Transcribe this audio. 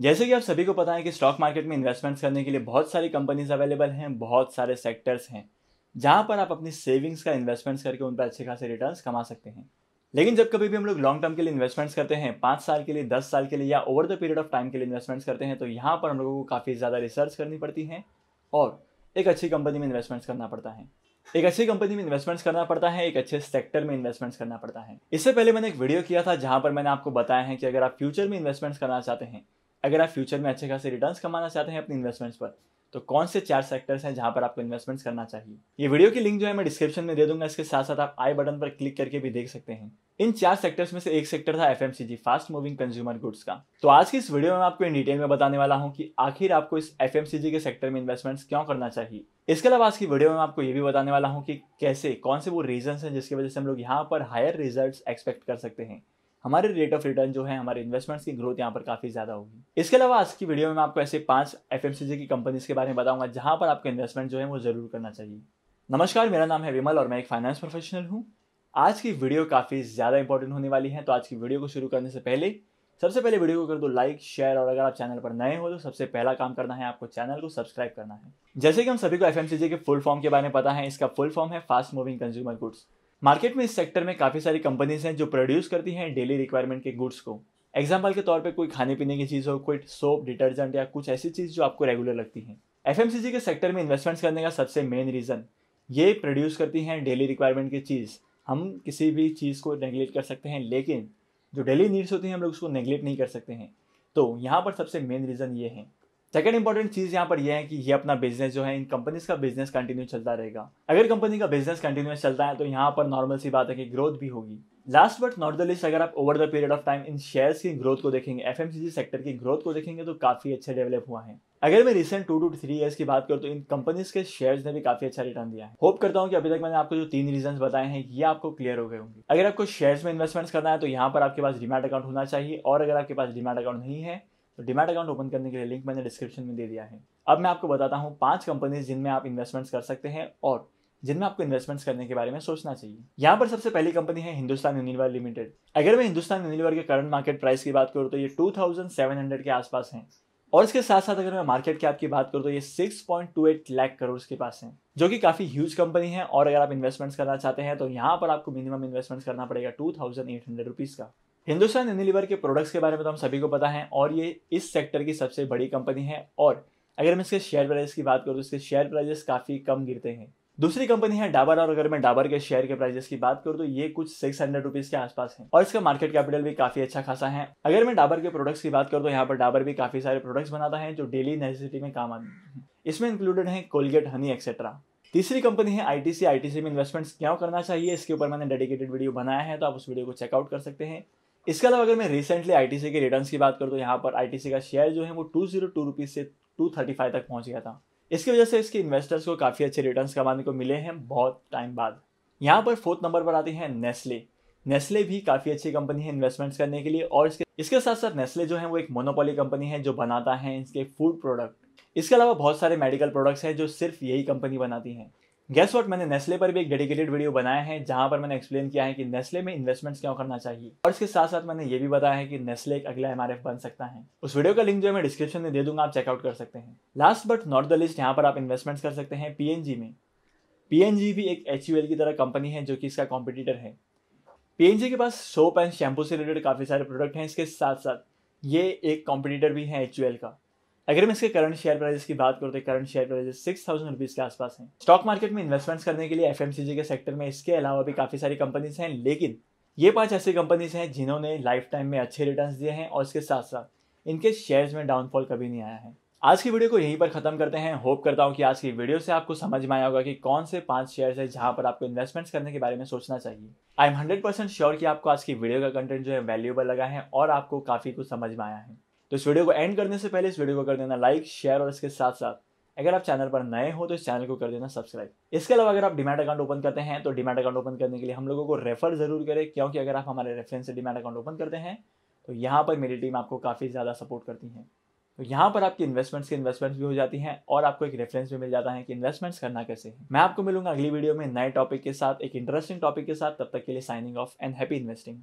जैसे कि आप सभी को पता है कि स्टॉक मार्केट में इन्वेस्टमेंट्स करने के लिए बहुत सारी कंपनीज अवेलेबल हैं बहुत सारे सेक्टर्स हैं जहां पर आप अपनी सेविंग्स का इन्वेस्टमेंट्स करके उन पर अच्छे खासे रिटर्न कमा सकते हैं लेकिन जब कभी भी हम लोग लॉन्ग टर्म के लिए इन्वेस्टमेंट्स करते हैं पाँच साल के लिए दस साल के लिए या over the period of time के लिए इन्वेस्टमेंट्स करते हैं तो यहाँ पर हम लोगों को काफ़ी ज़्यादा रिसर्च करनी पड़ती है और एक अच्छी कंपनी में इन्वेस्टमेंट्स करना पड़ता है एक अच्छी कंपनी में इन्वेस्टमेंट्स करना पड़ता है एक अच्छे सेक्टर में इन्वेस्टमेंट्स करना पड़ता है इससे पहले मैंने एक वीडियो किया था जहां पर मैंने आपको बताया है कि अगर आप फ्यूचर में इन्वेस्टमेंट्स करना चाहते हैं अगर आप फ्यूचर में अच्छे खासे रिटर्न कमाना चाहते हैं अपने इन्वेस्टमेंट्स पर तो कौन से चार सेक्टर्स हैं जहां पर आपको इन्वेस्टमेंट्स करना चाहिए ये वीडियो की लिंक जो है मैं डिस्क्रिप्शन में दे दूंगा इसके साथ साथ आप आई बटन पर क्लिक करके भी देख सकते हैं इन चार सेक्टर्स में से एक सेक्टर था F fast moving consumer goods का तो आज की इस वीडियो में आपको इन डिटेल में बताने वाला हूँ कि आखिर आपको इस एफ के सेक्टर में इन्वेस्टमेंट्स क्यों करना चाहिए इसके अलावा आज की वीडियो में आपको ये भी बताने वाला हूँ कि कैसे कौन से वो रीजन है जिसकी वजह से हम लोग यहाँ पर हायर रिजल्ट एक्सपेक्ट कर सकते हैं हमारे रेट ऑफ रिटर्न जो है हमारे इन्वेस्टमेंट्स की ग्रोथ यहाँ पर काफी ज्यादा होगी इसके अलावा आज की वीडियो में मैं आपको ऐसे पांच एफ की कंपनीज के बारे में बताऊंगा जहां पर आपको इन्वेस्टमेंट जो है वो जरूर करना चाहिए नमस्कार मेरा नाम है विमल और मैं एक फाइनेंस प्रोफेशनल हूँ आज की वीडियो काफी ज्यादा इंपॉर्टेंट होने वाली है तो आज की वीडियो को शुरू करने से पहले सबसे पहले वीडियो को कर दो लाइक शेयर और अगर आप चैनल पर नए हो तो सबसे पहला काम करना है आपको चैनल को सब्सक्राइब करना है जैसे कि हम सभी को एफ के फुल फॉर्म के बारे में पता है इसका फुल फॉर्म है fast moving consumer goods market में इस सेक्टर में काफ़ी सारी कंपनीज हैं जो प्रोड्यूस करती हैं डेली रिक्वायरमेंट के गुड्स को एग्जाम्पल के तौर पर कोई खाने पीने की चीज़ हो कोई सोप डिटर्जेंट या कुछ ऐसी चीज़ जो आपको रेगुलर लगती है एफ के सेक्टर में इन्वेस्टमेंट्स करने का सबसे मेन रीज़न ये प्रोड्यूस करती हैं डेली रिक्वायरमेंट की चीज़ हम किसी भी चीज़ को नेगलेक्ट कर सकते हैं लेकिन जो डेली नीड्स होती हैं हम लोग उसको नेगलेक्ट नहीं कर सकते हैं तो यहाँ पर सबसे मेन रीज़न ये है सेकेंड इंपॉर्टेंट चीज़ यहाँ पर यह है कि ये अपना बिजनेस जो है इन कंपनीज का बिजनेस कंटिन्यू चलता रहेगा अगर कंपनी का बिजनेस कंटिन्यू चलता है तो यहाँ पर नॉर्मल सी बात है कि ग्रोथ भी होगी last but not the list अगर आप over the period of time इन शेयर्स की ग्रोथ को देखेंगे एफ सेक्टर की ग्रोथ को देखेंगे तो काफ़ी अच्छा डेवलप हुआ है अगर मैं recent two two three years की बात करूँ तो इन कंपनीज के शेयर्स ने भी काफी अच्छा रिटर्न दिया है होप करता हूँ कि अभी तक मैंने आपको जो तीन रीजन बताए हैं ये आपको क्लियर हो गए होंगे अगर आपको शेयर्स में इन्वेस्टमेंट्स करना है तो यहाँ पर आपके पास डिमेट अकाउंट होना चाहिए और अगर आपके पास डिमेट अकाउंट नहीं है तो डिमेट अकाउंट ओपन करने के लिए लिंक मैंने डिस्क्रिप्शन में दे दिया है अब मैं आपको बताता हूँ पांच कंपनीज जिनमें आप इन्वेस्टमेंट्स कर सकते हैं और जिनमें आपको इन्वेस्टमेंट्स करने के बारे में सोचना चाहिए यहाँ पर सबसे पहली कंपनी है हिंदुस्तान यूनिवर लिमिटेड अगर मैं हिंदुस्तान यूनिवर के करंट मार्केट प्राइस की बात करूँ तो ये टू के आसपास है और इसके साथ साथ अगर मैं मार्केट कैप की बात करूँ तो ये 6.28 लाख करोड़ के पास है जो कि काफी ह्यूज कंपनी है और अगर आप इन्वेस्टमेंट्स करना चाहते हैं तो यहाँ पर आपको मिनिमम इन्वेस्टमेंट्स करना पड़ेगा two thousand eight hundred rupees का हिंदुस्तान यूनिलीवर के प्रोडक्ट्स के बारे में तो हम सभी को पता है और ये इस सेक्टर की सबसे बड़ी कंपनी है और अगर मैं इसके शेयर प्राइस की बात करूँ तो इसके शेयर प्राइजेस काफ़ी कम गिरते हैं दूसरी कंपनी है डाबर और अगर मैं डाबर के शेयर के प्राइजेस की बात करूँ तो ये कुछ सिक्स हंड्रेड रुपीज के आसपास है और इसका मार्केट कैपिटल भी काफी अच्छा खासा है अगर मैं डाबर के प्रोडक्ट्स की बात करूँ तो यहाँ पर डाबर भी काफी सारे प्रोडक्ट्स बनाता है जो डेली नेसेसिटी में काम आते हैं इसमें इंक्लूडेड है कोलगेट हनी एक्सेट्रा तीसरी कंपनी है आईटीसी आईटीसी में इन्वेस्टमेंट्स क्यों करना चाहिए इसके ऊपर मैंने डेडिकेटेड वीडियो बनाया है तो आप उस वीडियो को चेकआउट कर सकते हैं इसके अलावा अगर मैं रिसेंटली आई के रिटर्न की बात करूँ तो यहाँ पर आई का शेयर जो है वो टू जीरो टू रुपीज़ से टू थर्टी फाइव तक पहुँच गया था इसकी वजह से इसके इन्वेस्टर्स को काफ़ी अच्छे रिटर्न कमाने को मिले हैं बहुत टाइम बाद यहाँ पर फोर्थ नंबर पर आती है नेस्ले नेस्ले भी काफ़ी अच्छी कंपनी है इन्वेस्टमेंट्स करने के लिए और इसके इसके साथ साथ नेस्ले जो है वो एक मोनोपोली कंपनी है जो बनाता है इसके फूड प्रोडक्ट इसके अलावा बहुत सारे मेडिकल प्रोडक्ट्स हैं जो सिर्फ यही कंपनी बनाती है गैस वॉट मैंने नेस्ले पर भी एक डेडिकेटेड वीडियो बनाया है जहां पर मैंने एक्सप्लेन किया है कि नेस्ले में इन्वेस्टमेंट्स क्यों करना चाहिए और इसके साथ साथ मैंने ये भी बताया है कि नेस्ले एक अगला एमआरएफ बन सकता है उस वीडियो का लिंक जो है मैं डिस्क्रिप्शन में दे दूंगा आप चेकआउट कर सकते हैं last but not the list यहाँ पर आप इन्वेस्टमेंट्स कर सकते हैं पीएनजी में पीएनजी भी एक एच की तरह कंपनी है जो कि इसका कॉम्पिटिटर है पीएनजी के पास सोप एंड शैम्पू से रिलेटेड काफ़ी सारे प्रोडक्ट हैं इसके साथ साथ ये एक कॉम्पिटिटर भी है एच का अगर हम इसके करंट शेयर प्राइजेस की बात करूँ तो current share price six thousand rupees के आसपास है स्टॉक मार्केट में इन्वेस्टमेंट्स करने के लिए एफ के सेक्टर में इसके अलावा भी काफ़ी सारी कंपनीज हैं लेकिन ये पांच ऐसी कंपनीज हैं जिन्होंने लाइफ टाइम में अच्छे रिटर्न दिए हैं और इसके साथ साथ इनके शेयर्स में डाउनफॉल कभी नहीं आया है आज की वीडियो को यहीं पर खत्म करते हैं होप करता हूँ कि आज की वीडियो से आपको समझ में आया होगा कि कौन से पांच शेयर्स है जहां पर आपको इन्वेस्टमेंट्स करने के बारे में सोचना चाहिए I am hundred percent sure कि आपको आज की वीडियो का कंटेंट जो है वैल्यूएबल लगा है और आपको काफी कुछ समझ में आया है तो इस वीडियो को एंड करने से पहले इस वीडियो को कर देना लाइक शेयर और इसके साथ साथ अगर आप चैनल पर नए हो तो इस चैनल को कर देना सब्सक्राइब इसके अलावा अगर आप डिमेट अकाउंट ओपन करते हैं तो डिमेट अकाउंट ओपन करने के लिए हम लोगों को रेफर जरूर करें क्योंकि अगर आप हमारे रेफरेंस से डिमेट अकाउंट ओपन करते हैं तो यहाँ पर मेरी टीम आपको काफ़ी ज़्यादा सपोर्ट करती है तो यहाँ पर आपकी इन्वेस्टमेंट्स की इन्वेस्टमेंट्स भी हो जाती हैं और आपको एक रेफरेंस भी मिल जाता है कि इन्वेस्टमेंट्स करना कैसे है मैं आपको मिलूंगा अगली वीडियो में नए टॉपिक के साथ एक इंटरेस्टिंग टॉपिक के साथ तब तक के लिए signing off and happy investing